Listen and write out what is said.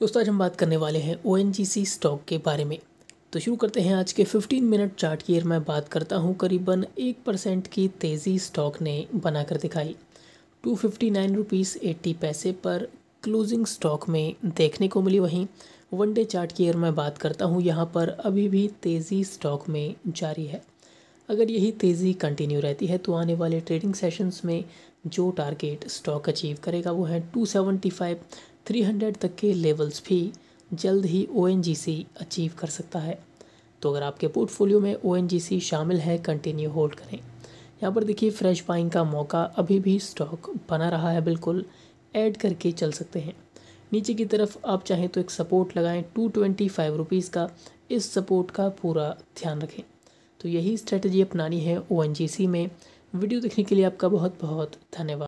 दोस्तों आज हम बात करने वाले हैं ओ स्टॉक के बारे में तो शुरू करते हैं आज के 15 मिनट चार्ट की मैं बात करता हूँ करीबन एक परसेंट की तेज़ी स्टॉक ने बनाकर दिखाई two fifty nine rupees eighty पैसे पर क्लोजिंग स्टॉक में देखने को मिली वहीं वन डे चार्ट की मैं बात करता हूँ यहाँ पर अभी भी तेज़ी स्टॉक में जारी है अगर यही तेज़ी कंटिन्यू रहती है तो आने वाले ट्रेडिंग सेशंस में जो टारगेट स्टॉक अचीव करेगा वो है 275 300 तक के लेवल्स भी जल्द ही ओ अचीव कर सकता है तो अगर आपके पोर्टफोलियो में ओ शामिल है कंटिन्यू होल्ड करें यहाँ पर देखिए फ्रेश बाइंग का मौका अभी भी स्टॉक बना रहा है बिल्कुल ऐड करके चल सकते हैं नीचे की तरफ आप चाहें तो एक सपोर्ट लगाएं टू ट्वेंटी फाइव रुपीज़ का इस सपोर्ट का पूरा ध्यान रखें तो यही स्ट्रेटजी अपनानी है ओ में वीडियो देखने के लिए आपका बहुत बहुत धन्यवाद